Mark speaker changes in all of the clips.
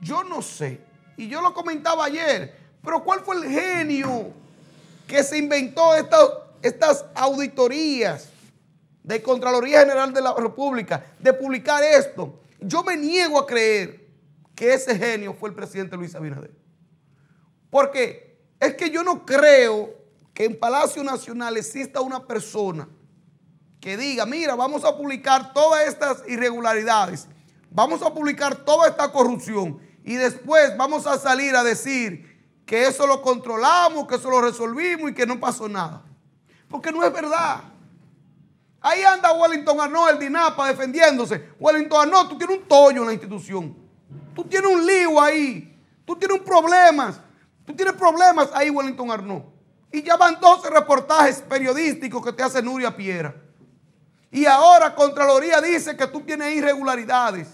Speaker 1: Yo no sé, y yo lo comentaba ayer, pero ¿cuál fue el genio que se inventó estas auditorías de Contraloría General de la República de publicar esto? Yo me niego a creer que ese genio fue el presidente Luis Abinader. Porque es que yo no creo que en Palacio Nacional exista una persona que diga, mira, vamos a publicar todas estas irregularidades, vamos a publicar toda esta corrupción y después vamos a salir a decir que eso lo controlamos, que eso lo resolvimos y que no pasó nada. Porque no es verdad. Ahí anda Wellington Arnaud, el DINAPA, defendiéndose. Wellington Arnold, tú tienes un tollo en la institución. Tú tienes un lío ahí. Tú tienes problemas. Tú tienes problemas ahí, Wellington Arnold. Y ya van 12 reportajes periodísticos que te hace Nuria Piera. Y ahora Contraloría dice que tú tienes irregularidades.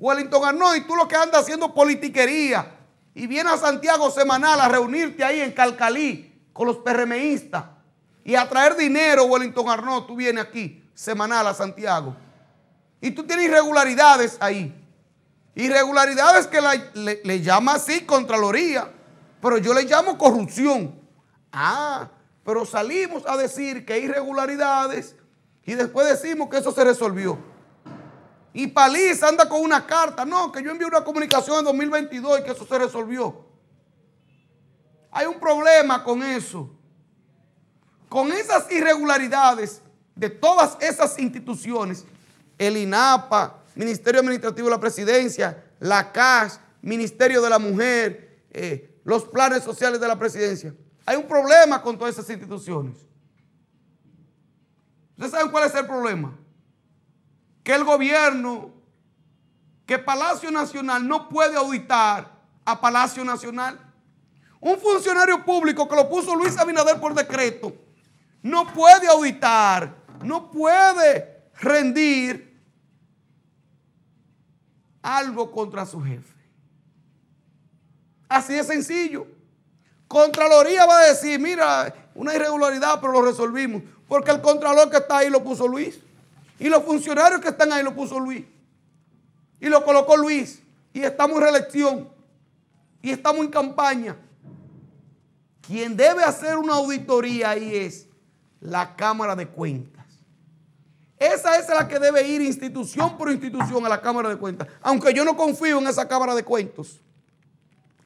Speaker 1: Wellington Arnold, y tú lo que andas haciendo politiquería. Y viene a Santiago semanal a reunirte ahí en Calcalí con los PRMistas y a traer dinero, Wellington Arnold. Tú vienes aquí semanal a Santiago. Y tú tienes irregularidades ahí. Irregularidades que le, le, llama así Contraloría, pero yo le llamo corrupción. Ah, pero salimos a decir que hay irregularidades y después decimos que eso se resolvió. Y Paliza anda con una carta. No, que yo envié una comunicación en 2022 y que eso se resolvió. Hay un problema con eso. Con esas irregularidades de todas esas instituciones, el INAPA, Ministerio Administrativo de la Presidencia, la CAS, Ministerio de la Mujer, eh, los planes sociales de la presidencia. Hay un problema con todas esas instituciones. ¿Ustedes saben cuál es el problema? el gobierno, que Palacio Nacional no puede auditar a Palacio Nacional. Un funcionario público que lo puso Luis Abinader por decreto no puede auditar, no puede rendir algo contra su jefe. Así de sencillo. Contraloría va a decir, mira, una irregularidad, pero lo resolvimos. Porque el contralor que está ahí lo puso Luis. Y los funcionarios que están ahí lo puso Luis. Y lo colocó Luis. Y estamos en reelección. Y estamos en campaña. Quien debe hacer una auditoría ahí es la Cámara de Cuentas. Esa es la que debe ir institución por institución a la Cámara de Cuentas. Aunque yo no confío en esa Cámara de Cuentos.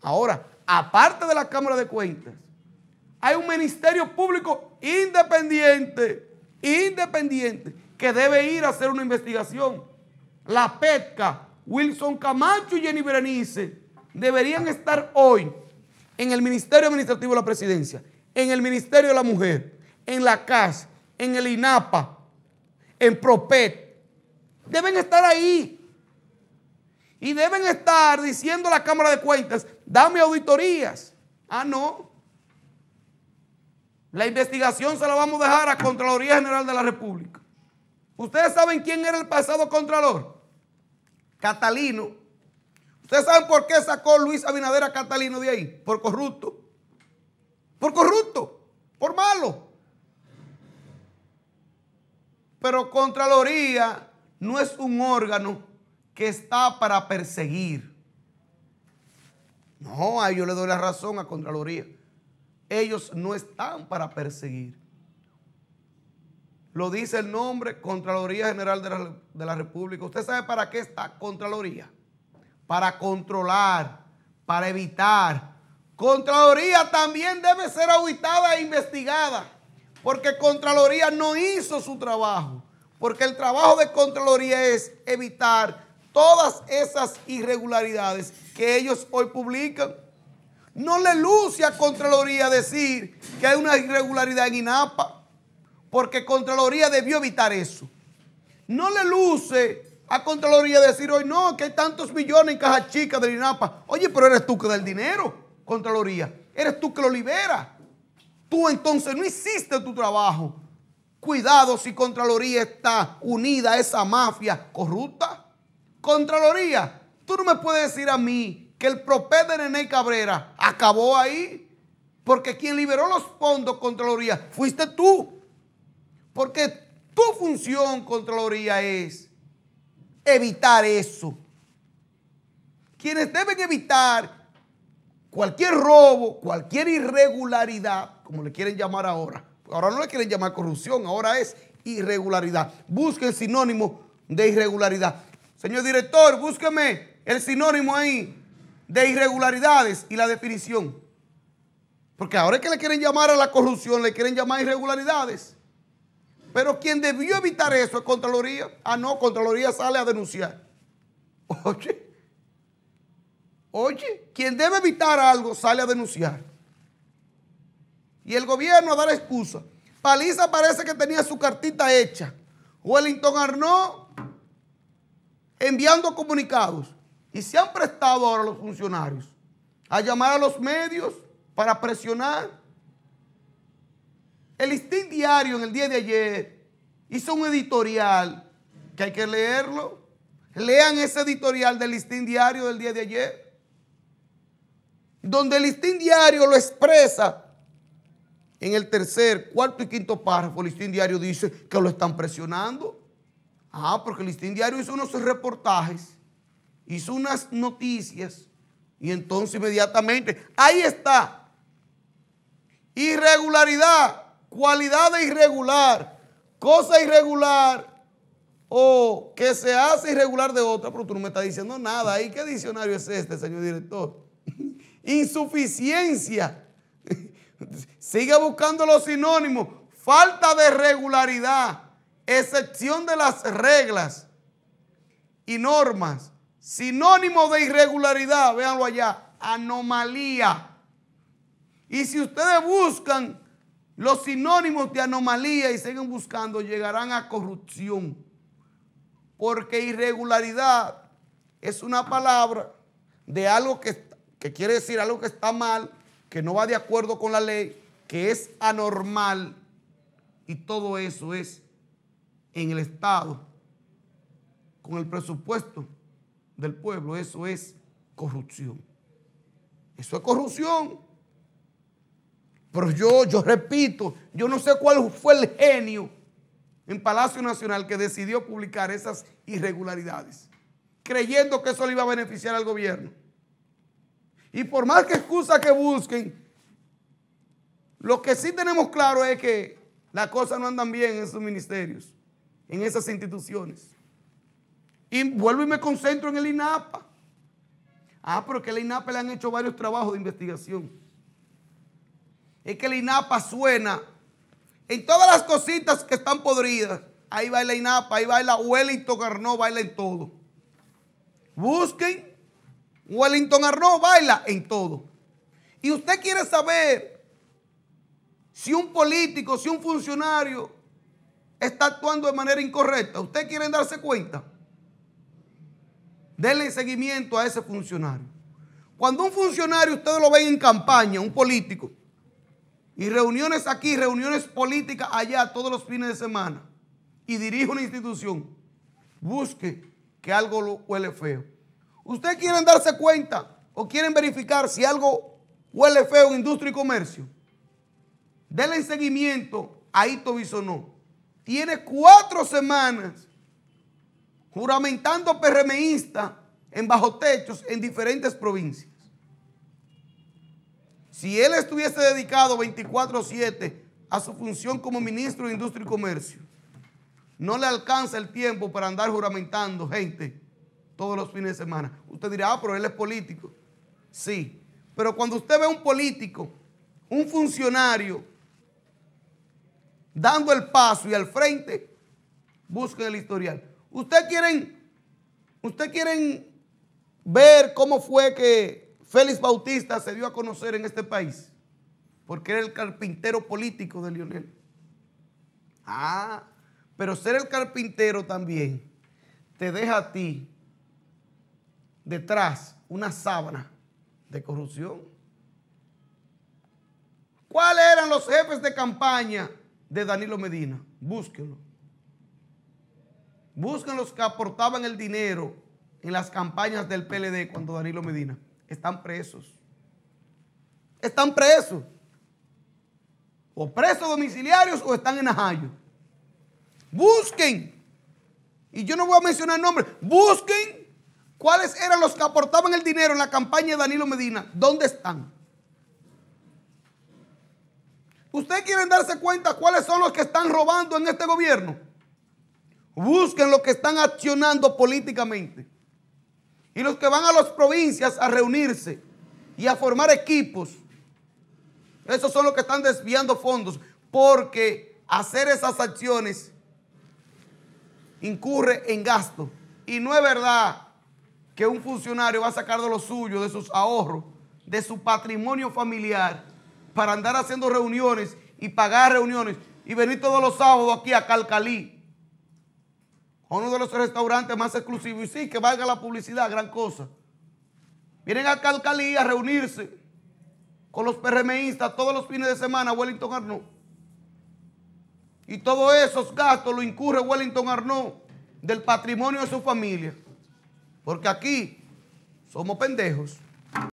Speaker 1: Ahora, aparte de la Cámara de Cuentas, hay un ministerio público independiente, independiente, debe ir a hacer una investigación. La PETCA, Wilson Camacho y Jenny Berenice deberían estar hoy en el Ministerio Administrativo de la Presidencia, en el Ministerio de la Mujer, en la CAS, en el INAPA, en PROPET. Deben estar ahí. Y deben estar diciendo a la Cámara de Cuentas, dame auditorías. Ah, no. La investigación se la vamos a dejar a Contraloría General de la República. Ustedes saben quién era el pasado contralor. Catalino. Ustedes saben por qué sacó Luis Abinader a Catalino de ahí. Por corrupto. Por corrupto. Por malo. Pero Contraloría no es un órgano que está para perseguir. No, a ellos le doy la razón a Contraloría. Ellos no están para perseguir lo dice el nombre Contraloría General de la, de la, República. ¿Usted sabe para qué está Contraloría? Para controlar, para evitar. Contraloría también debe ser auditada e investigada, porque Contraloría no hizo su trabajo, porque el trabajo de Contraloría es evitar todas esas irregularidades que ellos hoy publican. No le luce a Contraloría decir que hay una irregularidad en INAPA porque Contraloría debió evitar eso. No le luce a Contraloría decir hoy no, que hay tantos millones en caja chica de INAPA. Oye, pero eres tú que da el dinero, Contraloría. Eres tú que lo libera. Tú entonces no hiciste tu trabajo. Cuidado si Contraloría está unida a esa mafia corrupta. Contraloría, tú no me puedes decir a mí que el propé de Nene Cabrera acabó ahí. Porque quien liberó los fondos, Contraloría, fuiste tú. Porque tu función, Contraloría, es evitar eso. Quienes deben evitar cualquier robo, cualquier irregularidad, como le quieren llamar ahora. Ahora no le quieren llamar corrupción, ahora es irregularidad. Busque el sinónimo de irregularidad. Señor director, búsqueme el sinónimo ahí de irregularidades y la definición. Porque ahora es que le quieren llamar a la corrupción, le quieren llamar irregularidades. Pero quien debió evitar eso es Contraloría. Ah, no, Contraloría sale a denunciar. Oye, oye, quien debe evitar algo sale a denunciar. Y el gobierno a dar excusa. Paliza parece que tenía su cartita hecha. Wellington Arnó enviando comunicados. Y se han prestado ahora los funcionarios a llamar a los medios para presionar el listín diario en el día de ayer hizo un editorial que hay que leerlo. Lean ese editorial del listín diario del día de ayer. Donde el listín diario lo expresa en el tercer, cuarto y quinto párrafo, el listín diario dice que lo están presionando. Ah, porque el listín diario hizo unos reportajes, hizo unas noticias y entonces inmediatamente, ahí está, irregularidad cualidad irregular, cosa irregular o que se hace irregular de otra, pero tú no me estás diciendo nada. ¿Y qué diccionario es este, señor director? Insuficiencia. Siga buscando los sinónimos. Falta de regularidad, excepción de las reglas y normas. Sinónimo de irregularidad, véanlo allá, anomalía. Y si ustedes buscan los sinónimos de anomalía y siguen buscando llegarán a corrupción. Porque irregularidad es una palabra de algo que, que, quiere decir algo que está mal, que no va de acuerdo con la ley, que es anormal. Y todo eso es en el Estado, con el presupuesto del pueblo. Eso es corrupción. Eso es corrupción. Pero yo, yo repito, yo no sé cuál fue el genio en Palacio Nacional que decidió publicar esas irregularidades, creyendo que eso le iba a beneficiar al gobierno. Y por más que excusa que busquen, lo que sí tenemos claro es que las cosas no andan bien en esos ministerios, en esas instituciones. Y vuelvo y me concentro en el INAPA. Ah, pero que el INAPA le han hecho varios trabajos de investigación. Es que la INAPA suena. En todas las cositas que están podridas, ahí baila INAPA, ahí baila Wellington Arnaud, baila en todo. Busquen, Wellington Arnaud baila en todo. Y usted quiere saber si un político, si un funcionario está actuando de manera incorrecta. ¿Usted quiere darse cuenta? Denle seguimiento a ese funcionario. Cuando un funcionario usted lo ve en campaña, un político, y reuniones aquí, reuniones políticas allá todos los fines de semana. Y dirige una institución. Busque que algo huele feo. Ustedes quieren darse cuenta o quieren verificar si algo huele feo en industria y comercio. Denle seguimiento a Ito Bisonó. Tiene cuatro semanas juramentando PRMista en bajo techos en diferentes provincias. Si él estuviese dedicado 24/7 a su función como ministro de Industria y Comercio, no le alcanza el tiempo para andar juramentando gente todos los fines de semana. Usted dirá, ah, pero él es político. Sí, pero cuando usted ve a un político, un funcionario, dando el paso y al frente, busque el historial. Usted quiere usted quieren ver cómo fue que Félix Bautista se dio a conocer en este país porque era el carpintero político de Lionel. Ah, pero ser el carpintero también te deja a ti detrás una sábana de corrupción. ¿Cuáles eran los jefes de campaña de Danilo Medina? Búsquenlo. Busquen los que aportaban el dinero en las campañas del PLD cuando Danilo Medina están presos. Están presos. O presos domiciliarios o están en Ajayo. Busquen. Y yo no voy a mencionar nombres. Busquen cuáles eran los que aportaban el dinero en la campaña de Danilo Medina. ¿Dónde están? ¿Ustedes quieren darse cuenta cuáles son los que están robando en este gobierno? Busquen los que están accionando políticamente. Y los que van a las provincias a reunirse y a formar equipos, esos son los que están desviando fondos, porque hacer esas acciones incurre en gasto. Y no es verdad que un funcionario va a sacar de lo suyo, de sus ahorros, de su patrimonio familiar, para andar haciendo reuniones y pagar reuniones y venir todos los sábados aquí a Calcalí uno de los restaurantes más exclusivos y sí, que valga la publicidad, gran cosa. Vienen acá a Cali a reunirse con los PRMistas todos los fines de semana, Wellington Arnaud. Y todos esos gastos lo incurre Wellington Arnaud del patrimonio de su familia. Porque aquí somos pendejos.